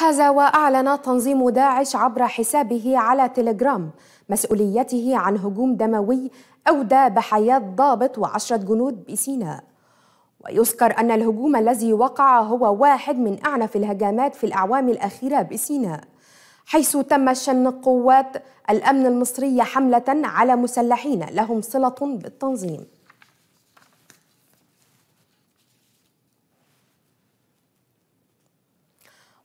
هذا وأعلن تنظيم داعش عبر حسابه على تليجرام مسؤوليته عن هجوم دموي أودى بحياة ضابط وعشرة جنود بسيناء ويذكر أن الهجوم الذي وقع هو واحد من أعنف الهجمات في الأعوام الأخيرة بسيناء حيث تم شن قوات الأمن المصرية حملة على مسلحين لهم صلة بالتنظيم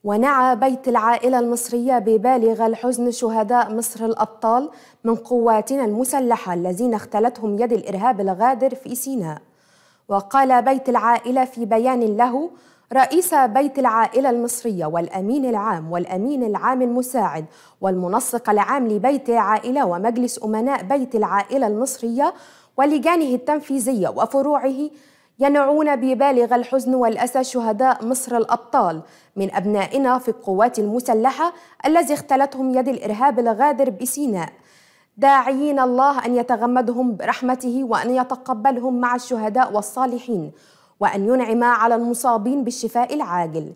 ونعى بيت العائلة المصرية ببالغ الحزن شهداء مصر الأبطال من قواتنا المسلحة الذين اختلتهم يد الإرهاب الغادر في سيناء وقال بيت العائلة في بيان له رئيس بيت العائلة المصرية والأمين العام والأمين العام المساعد والمنسق العام لبيت العائلة ومجلس أمناء بيت العائلة المصرية ولجانه التنفيذية وفروعه ينعون ببالغ الحزن والأسى شهداء مصر الأبطال من أبنائنا في القوات المسلحة الذي اختلتهم يد الإرهاب الغادر بسيناء داعيين الله أن يتغمدهم برحمته وأن يتقبلهم مع الشهداء والصالحين وأن ينعم على المصابين بالشفاء العاجل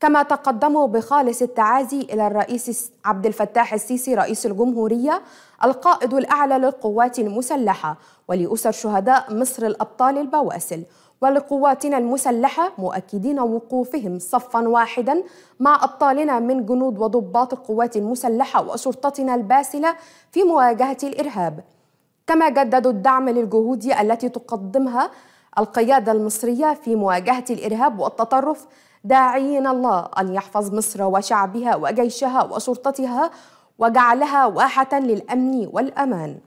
كما تقدموا بخالص التعازي إلى الرئيس عبد الفتاح السيسي رئيس الجمهورية القائد الأعلى للقوات المسلحة ولأسر شهداء مصر الأبطال البواسل ولقواتنا المسلحة مؤكدين وقوفهم صفا واحدا مع أبطالنا من جنود وضباط القوات المسلحة وشرطتنا الباسلة في مواجهة الإرهاب كما جددوا الدعم للجهود التي تقدمها القيادة المصرية في مواجهة الإرهاب والتطرف داعين الله أن يحفظ مصر وشعبها وجيشها وشرطتها وجعلها واحة للأمن والأمان